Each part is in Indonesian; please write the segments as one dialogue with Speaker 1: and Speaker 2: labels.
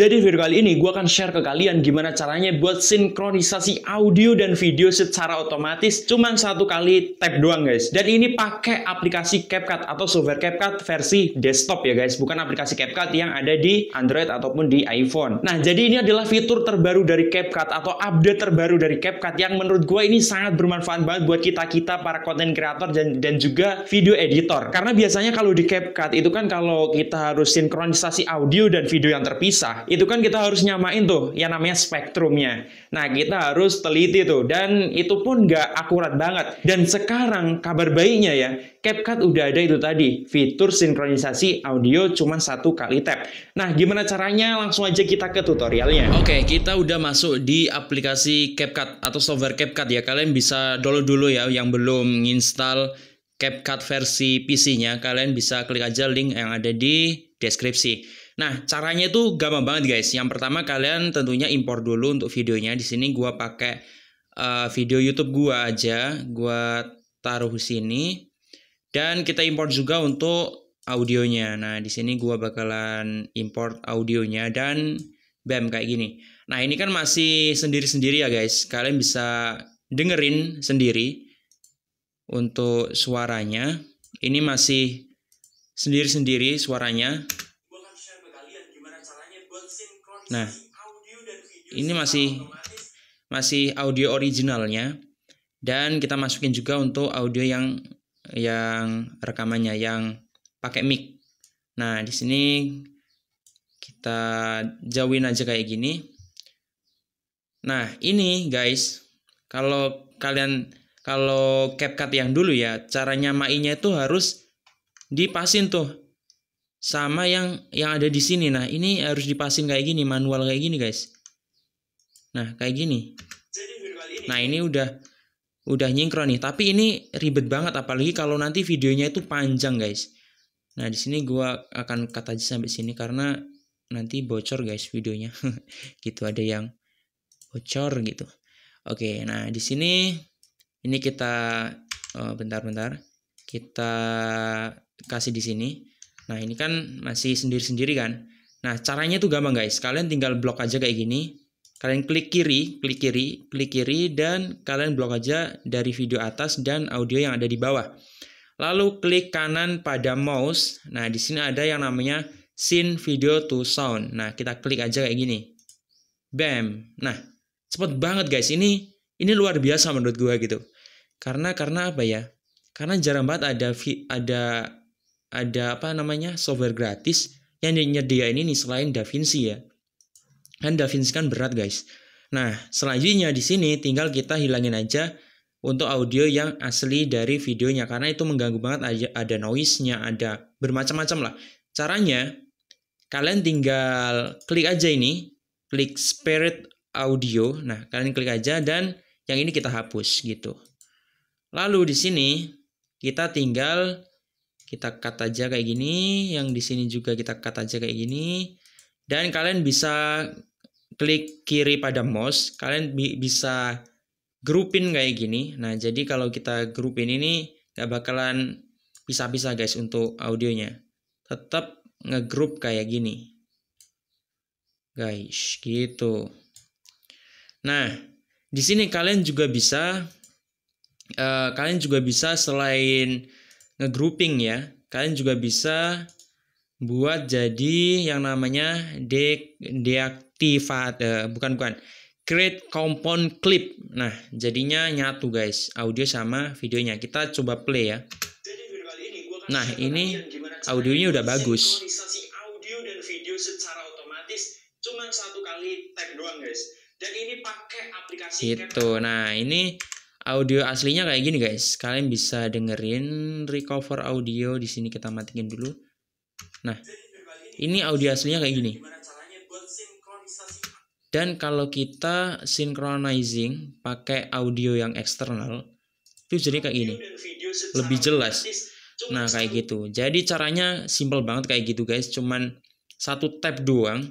Speaker 1: Jadi video kali ini gue akan share ke kalian gimana caranya buat sinkronisasi audio dan video secara otomatis cuman satu kali tap doang guys. Dan ini pakai aplikasi CapCut atau software CapCut versi desktop ya guys, bukan aplikasi CapCut yang ada di Android ataupun di iPhone. Nah jadi ini adalah fitur terbaru dari CapCut atau update terbaru dari CapCut yang menurut gue ini sangat bermanfaat banget buat kita-kita para konten kreator dan, dan juga video editor. Karena biasanya kalau di CapCut itu kan kalau kita harus sinkronisasi audio dan video yang terpisah itu kan kita harus nyamain tuh yang namanya spektrumnya. Nah, kita harus teliti tuh dan itu pun nggak akurat banget. Dan sekarang kabar baiknya ya, CapCut udah ada itu tadi, fitur sinkronisasi audio cuma satu kali tap. Nah, gimana caranya? Langsung aja kita ke tutorialnya. Oke, okay, kita udah masuk di aplikasi CapCut atau software CapCut ya. Kalian bisa download dulu ya yang belum install CapCut versi PC-nya, kalian bisa klik aja link yang ada di deskripsi. Nah, caranya itu gampang banget guys. Yang pertama kalian tentunya impor dulu untuk videonya. Di sini gua pakai uh, video YouTube gua aja. Gua taruh sini. Dan kita import juga untuk audionya. Nah, di sini gua bakalan import audionya dan bam kayak gini. Nah, ini kan masih sendiri-sendiri ya guys. Kalian bisa dengerin sendiri untuk suaranya. Ini masih sendiri-sendiri suaranya. Nah, ini masih masih audio originalnya dan kita masukin juga untuk audio yang yang rekamannya yang pakai mic. Nah, di sini kita jauhin aja kayak gini. Nah, ini guys, kalau kalian kalau CapCut yang dulu ya, caranya mainnya itu harus dipasin tuh sama yang yang ada di sini. Nah, ini harus dipasin kayak gini, manual kayak gini, guys. Nah, kayak gini. Nah, ya? ini udah udah nyinkron nih, tapi ini ribet banget apalagi kalau nanti videonya itu panjang, guys. Nah, di sini gua akan kata aja sampai sini karena nanti bocor, guys, videonya. gitu ada yang bocor gitu. Oke, nah di sini ini kita bentar-bentar. Oh, bentar, bentar. kita kasih di sini. Nah ini kan masih sendiri-sendiri kan. Nah caranya tuh gampang guys. Kalian tinggal blok aja kayak gini. Kalian klik kiri, klik kiri, klik kiri dan kalian blok aja dari video atas dan audio yang ada di bawah. Lalu klik kanan pada mouse. Nah di sini ada yang namanya scene video to sound. Nah kita klik aja kayak gini. Bam. Nah cepet banget guys. Ini ini luar biasa menurut gue gitu. Karena karena apa ya? Karena jarang banget ada ada ada apa namanya software gratis yang nyediain ini selain DaVinci ya. Kan DaVinci kan berat guys. Nah, selanjutnya di sini tinggal kita hilangin aja untuk audio yang asli dari videonya karena itu mengganggu banget aja ada noise-nya, ada bermacam-macam lah. Caranya kalian tinggal klik aja ini, klik spirit audio. Nah, kalian klik aja dan yang ini kita hapus gitu. Lalu di sini kita tinggal kita kata aja kayak gini, yang di sini juga kita kata aja kayak gini. Dan kalian bisa klik kiri pada mouse, kalian bi bisa grupin kayak gini. Nah, jadi kalau kita grupin ini nggak bakalan pisah-pisah guys untuk audionya. Tetap ngegrup kayak gini. Guys, gitu. Nah, di sini kalian juga bisa uh, kalian juga bisa selain ngegrouping ya. Kalian juga bisa buat jadi yang namanya de deaktifat uh, eh, bukan bukan create compound clip. Nah, jadinya nyatu guys, audio sama videonya. Kita coba play ya. Nah, ini audionya udah bagus. audio dan video secara otomatis cuman satu kali tag doang guys. Dan ini pakai aplikasi gitu. Nah, ini audio aslinya kayak gini guys. Kalian bisa dengerin recover audio di sini kita matikan dulu. Nah, ini audio aslinya kayak gini. Dan kalau kita synchronizing pakai audio yang eksternal, itu jadi kayak gini. Lebih jelas. Nah, kayak gitu. Jadi caranya simple banget kayak gitu guys, cuman satu tab doang.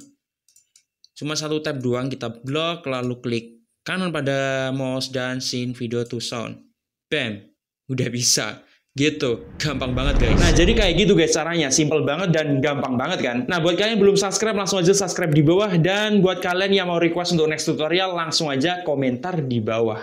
Speaker 1: Cuma satu tab doang kita blok lalu klik kanan pada mouse dan scene video to sound. Bam, udah bisa. Gitu, gampang banget guys. Nah jadi kayak gitu guys caranya, simple banget dan gampang banget kan. Nah buat kalian yang belum subscribe langsung aja subscribe di bawah dan buat kalian yang mau request untuk next tutorial langsung aja komentar di bawah.